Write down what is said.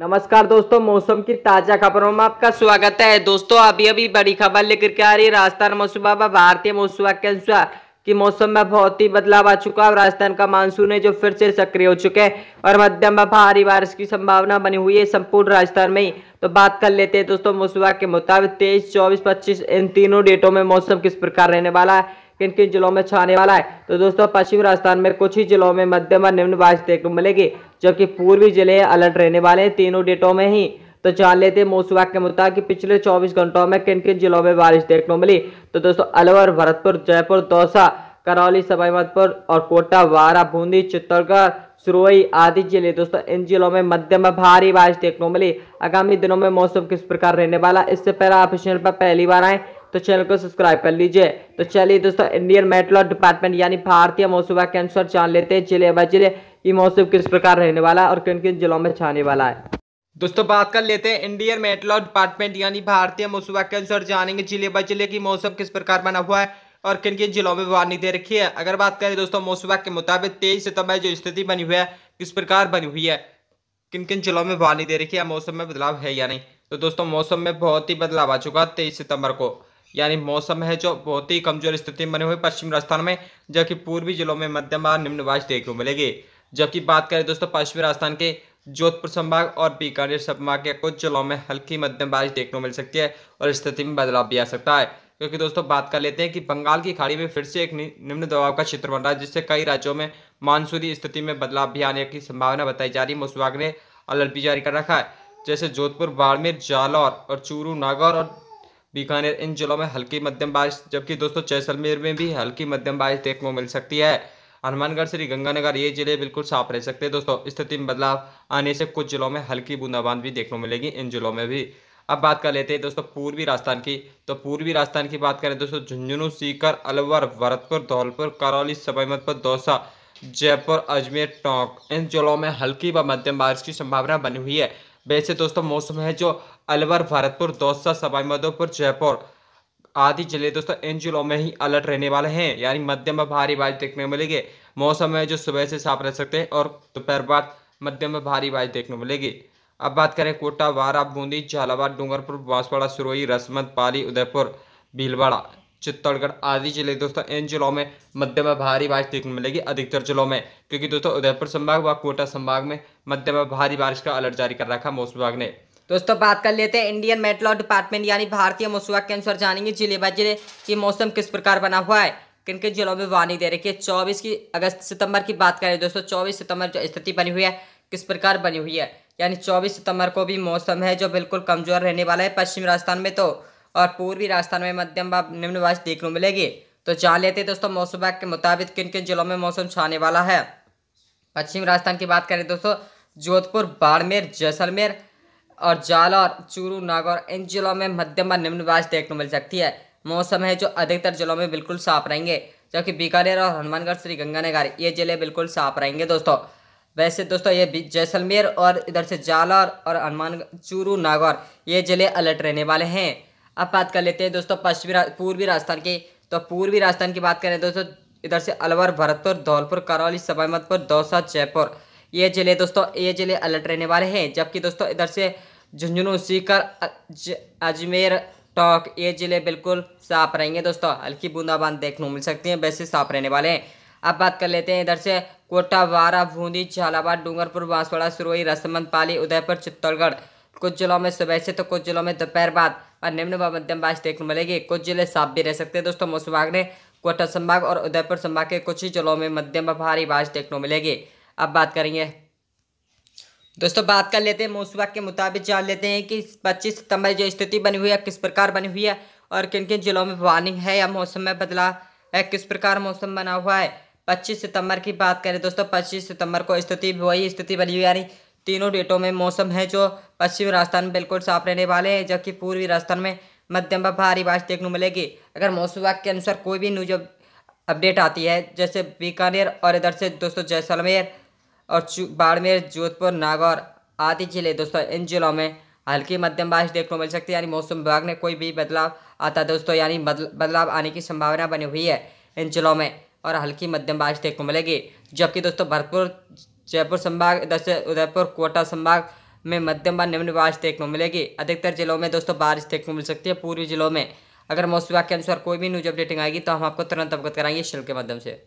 नमस्कार दोस्तों मौसम की ताज़ा खबरों में आपका स्वागत है दोस्तों अभी अभी बड़ी खबर लेकर के आ रही है राजस्थान मौसम व भारतीय मौसम के अनुसार कि मौसम में बहुत ही बदलाव आ चुका है और राजस्थान का मानसून है जो फिर से सक्रिय हो चुके हैं और मध्यम व भारी बारिश की संभावना बनी हुई है संपूर्ण राजस्थान में ही तो बात कर लेते हैं दोस्तों मौसम के मुताबिक तेईस चौबीस पच्चीस इन तीनों डेटों में मौसम किस प्रकार रहने वाला है किन किन जिलों में छाने वाला है तो दोस्तों पश्चिम राजस्थान में कुछ ही जिलों में मध्यम और निम्न बारिश देखने को मिलेगी जबकि पूर्वी जिले अलर्ट रहने वाले हैं तीनों डेटों में ही तो जान लेते हैं मौसम के मुताबिक पिछले 24 घंटों में किन किन जिलों में बारिश देखने को मिली तो दोस्तों अलवर भरतपुर जयपुर दौसा करौली सवाई और कोटा वारा बूंदी चित्तौड़गढ़ सुरोई आदि जिले दोस्तों इन जिलों में मध्यम भारी बारिश देखने को मिली आगामी दिनों में मौसम किस प्रकार रहने वाला इससे पहले आप इस चैनल पर पहली बार आए तो चैनल को सब्सक्राइब कर लीजिए तो चलिए दोस्तों इंडियन मेट्रोलॉजी डिपार्टमेंट यानी भारतीय मौसम के अनुसार जान लेते हैं जिले बाय जिले ये मौसम किस प्रकार रहने वाला है और किन किन जिलों में छाने वाला है दोस्तों बात कर लेते हैं इंडियन मेट्रोलॉजी डिपार्टमेंट यानी भारतीय मौसम के अनुसार जानेंगे जिले बाय जिले की मौसम किस प्रकार बना हुआ है और किन किन जिलों में वार्निंग दे रखी है अगर बात करें दोस्तों मौसम के मुताबिक तेईस सितंबर जो स्थिति बनी हुई है किस प्रकार बनी हुई है किन किन जिलों में वार्निंग दे रखी है मौसम में बदलाव है या नहीं तो दोस्तों मौसम में बहुत ही बदलाव आ चुका है तेईस सितंबर को यानी मौसम है जो बहुत ही कमजोर स्थिति में बने हुए पश्चिम राजस्थान में जबकि पूर्वी जिलों में मध्यम और निम्न बारिश देखने को मिलेगी जबकि बात करें दोस्तों पश्चिमी राजस्थान के जोधपुर संभाग और बीकानेर संभाग के कुछ जिलों में हल्की मध्यम बारिश देखने को मिल सकती है और स्थिति में बदलाव भी आ सकता है क्योंकि दोस्तों बात कर लेते हैं कि बंगाल की खाड़ी में फिर से एक निम्न दबाव का क्षेत्र बन रहा है जिससे कई राज्यों में मानसूनी स्थिति में बदलाव भी आने की संभावना बताई जा रही है मौसम विभाग ने अलर्ट भी जारी कर रखा है जैसे जोधपुर बाड़मेर जालौर और चूरू नागौर और बीकानेर इन जिलों में हल्की मध्यम बारिश जबकि दोस्तों जैसलमेर में भी हल्की मध्यम बारिश देखने को मिल सकती है हनुमानगढ़ श्री गंगानगर ये जिले बिल्कुल साफ रह सकते हैं दोस्तों स्थिति में बदलाव आने से कुछ जिलों में हल्की बूंदाबांद भी देखने को मिलेगी इन जिलों में भी अब बात कर लेते हैं दोस्तों पूर्वी राजस्थान की तो पूर्वी राजस्थान की बात करें दोस्तों झुंझुनू सीकर अलवर भरतपुर धौलपुर करौली सवाईमतपुर दौसा जयपुर अजमेर टोंक इन जिलों में हल्की व मध्यम बारिश की संभावना बनी हुई है वैसे दोस्तों मौसम है जो अलवर भरतपुर दौसा सवाईमाधोपुर जयपुर आदि जिले दोस्तों इन जिलों में ही अलर्ट रहने वाले हैं यानी मध्यम में भारी बारिश देखने को मिलेगी मौसम है जो सुबह से साफ रह सकते हैं और दोपहर बाद मध्यम में भारी बारिश देखने को मिलेगी अब बात करें कोटा वारा बूंदी झालावाड़ डूंगरपुर बांसवाड़ा सुरोही रसमत पाली उदयपुर भीलवाड़ा चित्तौड़गढ़ आदि जिले दोस्तों इन जिलों में मध्यम भारी बारिश देखने मिलेगी अधिकतर जिलों में क्योंकि दोस्तों उदयपुर संभाग व कोटा संभाग में मध्यम भारी बारिश का अलर्ट जारी कर रखा मौसम विभाग ने दोस्तों बात कर लेते हैं इंडियन मेटलॉ डिपार्टमेंट यानी भारतीय मौसम के अनुसार जानेंगे जिले बाय जिले की मौसम किस प्रकार बना हुआ है किन किन जिलों में वार्निंग दे रखी है चौबीस की अगस्त सितंबर की बात करें दोस्तों चौबीस सितंबर जो स्थिति बनी हुई है किस प्रकार बनी हुई है यानी चौबीस सितंबर को भी मौसम है जो बिल्कुल कमजोर रहने वाला है पश्चिम राजस्थान में तो और पूर्वी राजस्थान में मध्यम व निम्न बारिश देखने को मिलेगी तो जान लेते हैं दोस्तों मौसम विभाग के मुताबिक किन किन जिलों में मौसम छाने वाला है पश्चिम राजस्थान की बात करें दोस्तों जोधपुर बाड़मेर जैसलमेर और जालौर चूरू नागौर इन जिलों में मध्यम व निम्न बारिश देखने को मिल सकती है मौसम है जो अधिकतर जिलों में बिल्कुल साफ रहेंगे जबकि बीकानेर और हनुमानगढ़ श्री गंगानगर ये जिले बिल्कुल साफ रहेंगे दोस्तों वैसे दोस्तों ये जैसलमेर और इधर से जालौर और हनुमान चूरू नागौर ये जिले अलर्ट रहने वाले हैं अब बात कर लेते हैं दोस्तों पश्चिमी पूर्वी राजस्थान की तो पूर्वी राजस्थान की बात करें दोस्तों इधर से अलवर भरतपुर धौलपुर करौली सवाईमतपुर दौसा जयपुर ये जिले दोस्तों ये जिले अलर्ट रहने वाले हैं जबकि दोस्तों इधर से झुंझुनू सीकर अजमेर टोंक ये जिले बिल्कुल साफ रहेंगे दोस्तों हल्की बूंदाबांद देखने को मिल सकती है वैसे साफ रहने वाले हैं अब बात कर लेते हैं इधर से कोटा वारा बूंदी झालावाड़ डूंगरपुर बांसवाड़ा सिरोई रसमंद पाली उदयपुर चित्तौड़गढ़ कुछ जिलों में सुबह से तो कुछ जिलों में दोपहर बाद और निम्न व मध्यम बारिश देखने मिलेगी कुछ जिले साफ भी रह सकते हैं दोस्तों मौसम विभाग ने कोटा संभाग और उदयपुर संभाग के कुछ ही जिलों में मध्यम व भारी बारिश देखने मिलेगी अब बात करेंगे दोस्तों बात कर लेते हैं मौसम विभाग के मुताबिक जान लेते हैं कि पच्चीस सितंबर जो स्थिति बनी हुई है किस प्रकार बनी हुई है और किन किन जिलों में वार्निंग है या मौसम में बदलाव है किस प्रकार मौसम बना हुआ है 25 सितंबर की बात करें दोस्तों 25 सितंबर को स्थिति वही स्थिति बनी हुई यानी तीनों डेटों में मौसम है जो पश्चिमी राजस्थान में बिल्कुल साफ रहने वाले हैं जबकि पूर्वी राजस्थान में मध्यम व भारी बारिश देखने को मिलेगी अगर मौसम विभाग के अनुसार कोई भी न्यूज अपडेट आती है जैसे बीकानेर और इधर से दोस्तों जैसलमेर और बाड़मेर जोधपुर नागौर आदि जिले दोस्तों इन जिलों में हल्की मध्यम बारिश देखने को मिल सकती है यानी मौसम विभाग ने कोई भी बदलाव आता है दोस्तों यानी बदलाव आने की संभावना बनी हुई है इन जिलों में और हल्की मध्यम बारिश देखने को मिलेगी जबकि दोस्तों भरतपुर जयपुर संभाग उदयपुर कोटा संभाग में मध्यम व निम्न बारिश देखने को मिलेगी अधिकतर जिलों में दोस्तों बारिश देखने को मिल सकती है पूर्वी जिलों में अगर मौसम विभाग के अनुसार कोई भी न्यूज अपडेटिंग आएगी तो हम आपको तुरंत अवगत कराएंगे शिल के माध्यम से